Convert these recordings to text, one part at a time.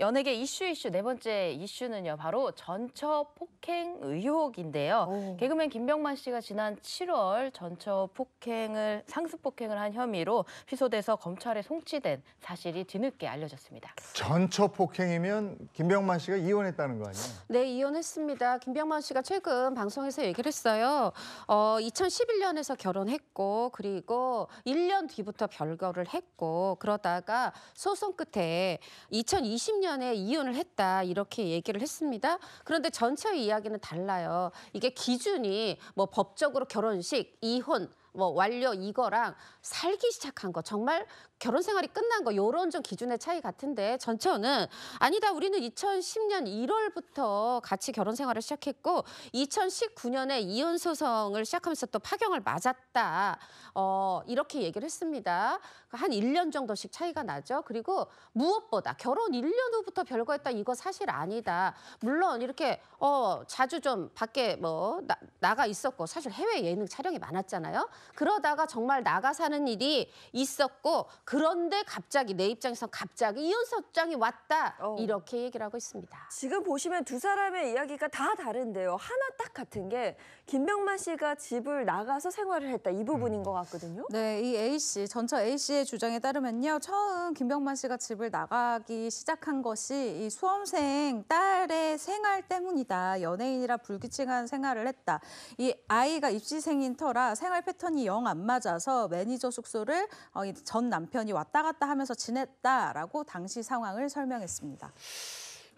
연예계 이슈 이슈 네 번째 이슈는요. 바로 전처 폭행 의혹인데요. 오. 개그맨 김병만 씨가 지난 7월 전처 폭행을 상습 폭행을 한 혐의로 피소돼서 검찰에 송치된 사실이 뒤늦게 알려졌습니다. 전처 폭행이면 김병만 씨가 이혼했다는 거 아니에요? 네, 이혼했습니다. 김병만 씨가 최근 방송에서 얘기를 했어요. 어, 2011년에서 결혼했고 그리고 1년 뒤부터 별거를 했고 그러다가 소송 끝에 2020년 2010년에 이혼을 했다 이렇게 얘기를 했습니다. 그런데 전체 이야기는 달라요. 이게 기준이 뭐 법적으로 결혼식, 이혼, 뭐 완료 이거랑 살기 시작한 거 정말 결혼 생활이 끝난 거 요런 좀 기준의 차이 같은데 전처는 아니다 우리는 2010년 1월부터 같이 결혼 생활을 시작했고 2019년에 이혼 소송을 시작하면서 또 파경을 맞았다 어 이렇게 얘기를 했습니다 한 1년 정도씩 차이가 나죠 그리고 무엇보다 결혼 1년 후부터 별거했다 이거 사실 아니다 물론 이렇게 어 자주 좀 밖에 뭐 나, 나가 있었고 사실 해외 예능 촬영이 많았잖아요 그러다가 정말 나가 사는 일이 있었고 그런데 갑자기 내 입장에서 갑자기 이혼소장이 왔다 어. 이렇게 얘기를 하고 있습니다. 지금 보시면 두 사람의 이야기가 다 다른데요. 하나 딱 같은 게 김병만 씨가 집을 나가서 생활을 했다 이 부분인 것 같거든요. 네, 이 A 씨 전처 A 씨의 주장에 따르면요. 처음 김병만 씨가 집을 나가기 시작한 것이 이 수험생 딸의 생활 때문이다. 연예인이라 불규칙한 생활을 했다. 이 아이가 입시생인 터라 생활 패턴 컨디이영안 맞아서 매니저 숙소를 어, 전 남편이 왔다 갔다 하면서 지냈다라고 당시 상황을 설명했습니다.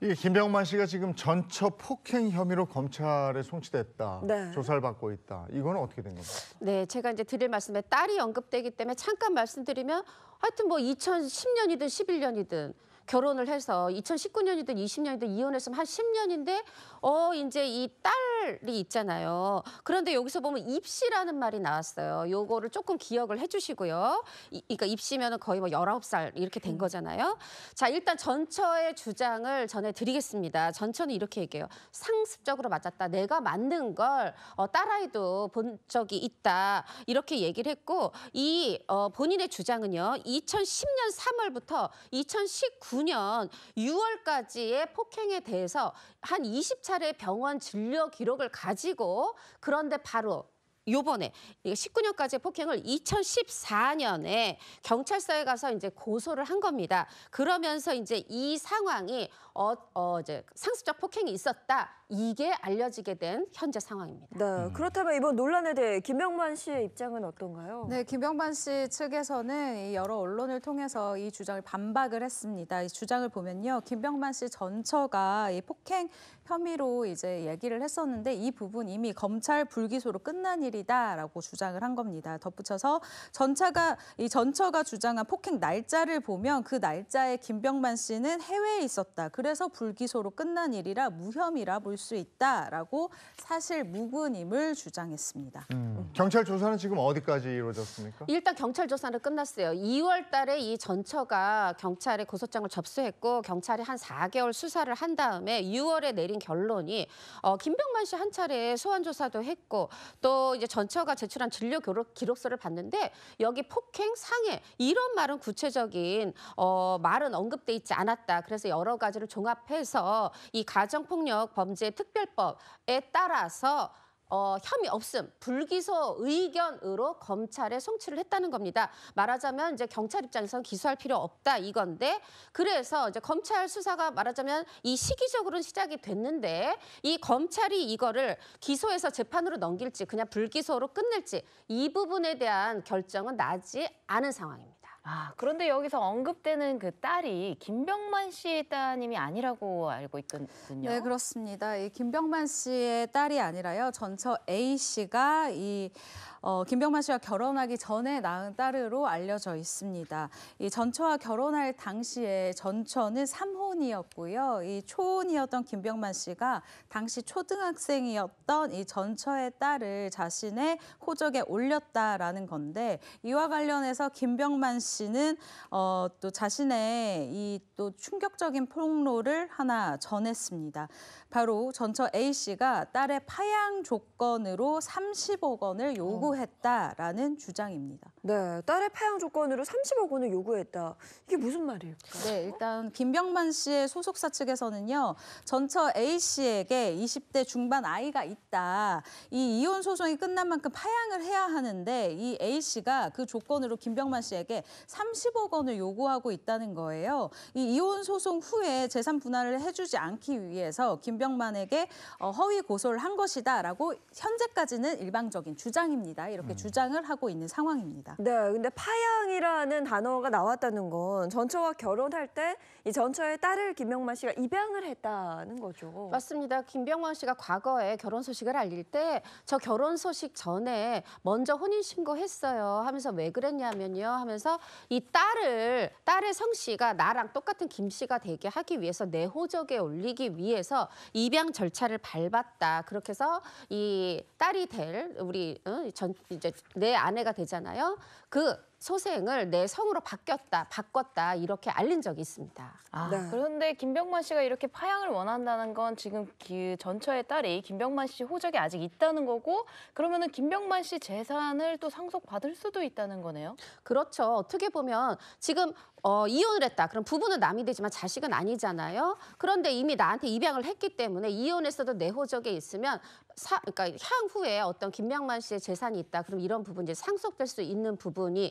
이 김병만 씨가 지금 전처 폭행 혐의로 검찰에 송치됐다, 네. 조사를 받고 있다. 이거는 어떻게 된 건가요? 네, 제가 이제 드릴 말씀에 딸이 언급되기 때문에 잠깐 말씀드리면 하여튼 뭐 2010년이든 11년이든 결혼을 해서 2019년이든 20년이든 이혼했으면 한 10년인데 어 이제 이딸 깃이 있잖아요. 그런데 여기서 보면 입시라는 말이 나왔어요. 요거를 조금 기억을 해주시고요. 이, 그러니까 입시면 은 거의 뭐 열아홉 살 이렇게 된 음. 거잖아요. 자, 일단 전처의 주장을 전해드리겠습니다. 전처는 이렇게 얘기해요. 상습적으로 맞았다. 내가 맞는 걸 어, 딸아이도 본 적이 있다. 이렇게 얘기를 했고 이 어, 본인의 주장은요. 2010년 3월부터 2019년 6월까지의 폭행에 대해서 한 20차례 병원 진료 기록 기록을 가지고 그런데 바로 요번에 1 9년까지 폭행을 2014년에 경찰서에 가서 이제 고소를 한 겁니다. 그러면서 이제 이 상황이 어, 어 이제 상습적 폭행이 있었다. 이게 알려지게 된 현재 상황입니다. 네, 음. 그렇다면 이번 논란에 대해 김병만 씨의 입장은 어떤가요? 네, 김병만 씨 측에서는 여러 언론을 통해서 이 주장을 반박을 했습니다. 이 주장을 보면요, 김병만 씨 전처가 이 폭행 혐의로 이제 얘기를 했었는데 이 부분 이미 검찰 불기소로 끝난 일. 1 5이다라고 주장을 한 겁니다. 덧붙여서 전차가 이 전처가 주장한 폭행 날짜를 보면 그 날짜에 김병만 씨는 해외에 있었다. 그래서 불기소로 끝난 일이라 무혐의라 볼 수 있다라고 사실 무근임을 주장했습니다. 음. 음. 경찰 조사는 지금 어디까지 이루어졌습니까? 일단 경찰 조사는 끝났어요. 2월 달에 이 전처가 경찰에 고소장을 접수했고 경찰이 한 4개월 수사를 한 다음에 6월에 내린 결론이 어, 김병만 씨 한 차례 소환 조사도 했고 또 이제 전처가 제출한 진료 기록서를 봤는데 여기 폭행, 상해 이런 말은 구체적인 어, 말은 언급돼 있지 않았다. 그래서 여러 가지를 종합해서 이 가정폭력 범죄 특별법에 따라서 어, 혐의 없음, 불기소 의견으로 검찰에 송치를 했다는 겁니다. 말하자면 이제 경찰 입장에서는 기소할 필요 없다 이건데 그래서 이제 검찰 수사가 말하자면 이 시기적으로는 시작이 됐는데 이 검찰이 이거를 기소해서 재판으로 넘길지 그냥 불기소로 끝낼지 이 부분에 대한 결정은 나지 않은 상황입니다. 아, 그런데 여기서 언급되는 그 딸이 김병만 씨의 따님이 아니라고 알고 있거든요. 네, 그렇습니다. 이 김병만 씨의 딸이 아니라요. 전처 A 씨가 이 어, 김병만 씨와 결혼하기 전에 낳은 딸으로 알려져 있습니다. 이 전처와 결혼할 당시에 전처는 삼혼이었고요. 이 초혼이었던 김병만 씨가 당시 초등학생이었던 이 전처의 딸을 자신의 호적에 올렸다라는 건데 이와 관련해서 김병만 씨는 어, 또 자신의 이 또 충격적인 폭로를 하나 전했습니다. 바로 전처 A 씨가 딸의 파양 조건으로 30억 원을 요구 요구했다라는 주장입니다. 네, 딸의 파양 조건으로 30억 원을 요구했다. 이게 무슨 말일까요? 네, 일단 김병만 씨의 소속사 측에서는요. 전처 A 씨에게 20대 중반 아이가 있다. 이 이혼 소송이 끝난 만큼 파양을 해야 하는데 이 A 씨가 그 조건으로 김병만 씨에게 30억 원을 요구하고 있다는 거예요. 이 이혼 소송 후에 재산 분할을 해주지 않기 위해서 김병만에게 어, 허위 고소를 한 것이다라고 현재까지는 일방적인 주장입니다. 된다 이렇게 음. 주장을 하고 있는 상황입니다. 네, 근데 파양이라는 단어가 나왔다는 건 전처와 결혼할 때 이 전처의 딸을 김병만 씨가 입양을 했다는 거죠. 맞습니다. 김병만 씨가 과거에 결혼 소식을 알릴 때 저 결혼 소식 전에 먼저 혼인 신고했어요 하면서 왜 그랬냐면요 하면서 이 딸을 딸의 성 씨가 나랑 똑같은 김 씨가 되게 하기 위해서 내 호적에 올리기 위해서 입양 절차를 밟았다. 그렇게 해서 이 딸이 될 우리 전전 어, 이제 내 아내가 되잖아요. 그 소생을 내 성으로 바뀌었다, 바꿨다 이렇게 알린 적이 있습니다. 아, 네. 그런데 김병만 씨가 이렇게 파양을 원한다는 건 지금 그 전처의 딸이 김병만 씨 호적이 아직 있다는 거고 그러면은 김병만 씨 재산을 또 상속받을 수도 있다는 거네요. 그렇죠. 어떻게 보면 지금 어, 이혼을 했다. 그럼 부부는 남이 되지만 자식은 아니잖아요. 그런데 이미 나한테 입양을 했기 때문에 이혼했어도 내 호적에 있으면 사, 그러니까 향후에 어떤 김병만 씨의 재산이 있다. 그럼 이런 부분 이제 상속될 수 있는 부분이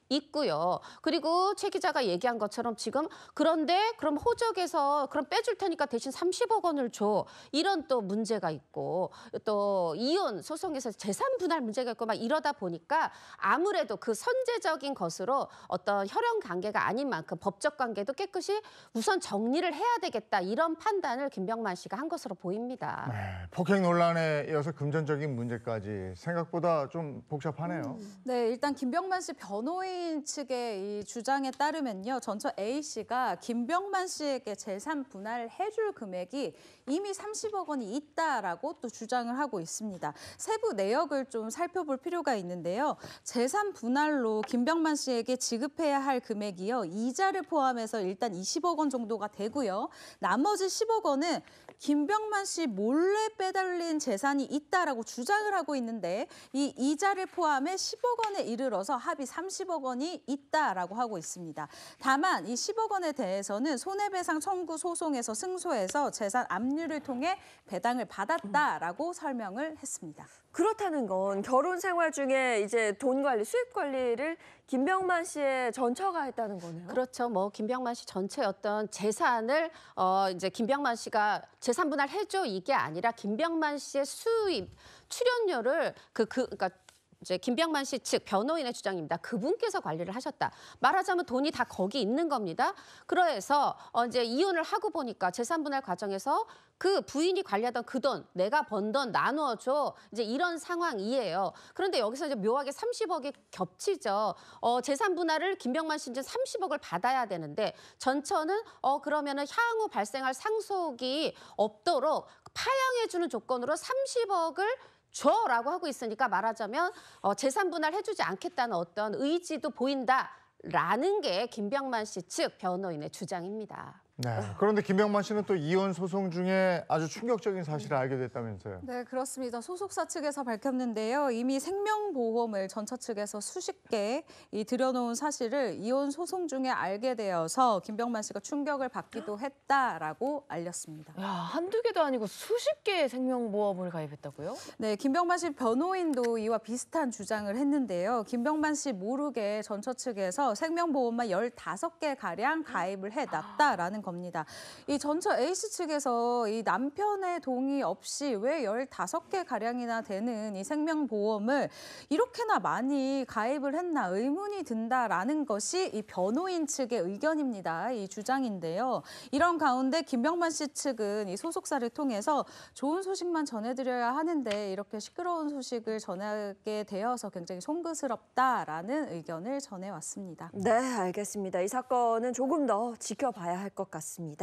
있고요. 그리고 최 기자가 얘기한 것처럼 지금 그런데 그럼 호적에서 그럼 빼줄 테니까 대신 30억 원을 줘. 이런 또 문제가 있고 또 이혼 소송에서 재산 분할 문제가 있고 막 이러다 보니까 아무래도 그 선제적인 것으로 어떤 혈연 관계가 아닌 만큼 법적 관계도 깨끗이 우선 정리를 해야 되겠다 이런 판단을 김병만 씨가 한 것으로 보입니다. 네, 폭행 논란에 이어서 금전적인 문제까지 생각보다 좀 복잡하네요. 음. 네, 일단 김병만 씨 변호인 피고인 측의 이 주장에 따르면요. 전처 A 씨가 김병만 씨에게 재산 분할 해줄 금액이 이미 30억 원이 있다라고 또 주장을 하고 있습니다. 세부 내역을 좀 살펴볼 필요가 있는데요. 재산 분할로 김병만 씨에게 지급해야 할 금액이요. 이자를 포함해서 일단 20억 원 정도가 되고요. 나머지 10억 원은 김병만 씨 몰래 빼달린 재산이 있다라고 주장을 하고 있는데 이 이자를 포함해 10억 원에 이르러서 합이 30억 원 원이 있다라고 하고 있습니다. 다만 이 10억 원에 대해서는 손해배상 청구 소송에서 승소해서 재산 압류를 통해 배당을 받았다라고 설명을 했습니다. 그렇다는 건 결혼 생활 중에 이제 돈 관리, 수입 관리를 김병만 씨의 전처가 했다는 거네요. 그렇죠. 뭐 김병만 씨 전체 어떤 재산을 어 이제 김병만 씨가 재산 분할 해줘 이게 아니라 김병만 씨의 수입 출연료를 그, 그 그러니까 이제 김병만 씨 측 변호인의 주장입니다. 그분께서 관리를 하셨다. 말하자면 돈이 다 거기 있는 겁니다. 그래서 어 이제 이혼을 하고 보니까 재산 분할 과정에서 그 부인이 관리하던 그 돈, 내가 번 돈나누 줘. 이제 이런 상황이에요. 그런데 여기서 이제 묘하게 30억이 겹치죠. 어 재산 분할을 김병만 씨이 30억을 받아야 되는데 전처는 어 그러면은 향후 발생할 상속이 없도록 파양해주는 조건으로 30억을 줘라고 하고 있으니까 말하자면 어, 재산 분할 해주지 않겠다는 어떤 의지도 보인다라는 게 김병만 씨 측 변호인의 주장입니다. 네. 네. 그런데 김병만 씨는 또 이혼 소송 중에 아주 충격적인 사실을 알게 됐다면서요. 네, 그렇습니다. 소속사 측에서 밝혔는데요. 이미 생명보험을 전처 측에서 수십 개 들여놓은 사실을 이혼 소송 중에 알게 되어서 김병만 씨가 충격을 받기도 했다라고 알렸습니다. 야, 한두 개도 아니고 수십 개의 생명보험을 가입했다고요? 네, 김병만 씨 변호인도 이와 비슷한 주장을 했는데요. 김병만 씨 모르게 전처 측에서 생명보험만 15개가량 가입을 해놨다라는 겁 겁니다. 이 전처 A씨 측에서 이 남편의 동의 없이 왜 15개 가량이나 되는 이 생명보험을 이렇게나 많이 가입을 했나 의문이 든다라는 것이 이 변호인 측의 의견입니다. 이 주장인데요. 이런 가운데 김병만 씨 측은 이 소속사를 통해서 좋은 소식만 전해드려야 하는데 이렇게 시끄러운 소식을 전하게 되어서 굉장히 송구스럽다라는 의견을 전해왔습니다. 네, 알겠습니다. 이 사건은 조금 더 지켜봐야 할 것 같습니다. 같습니다.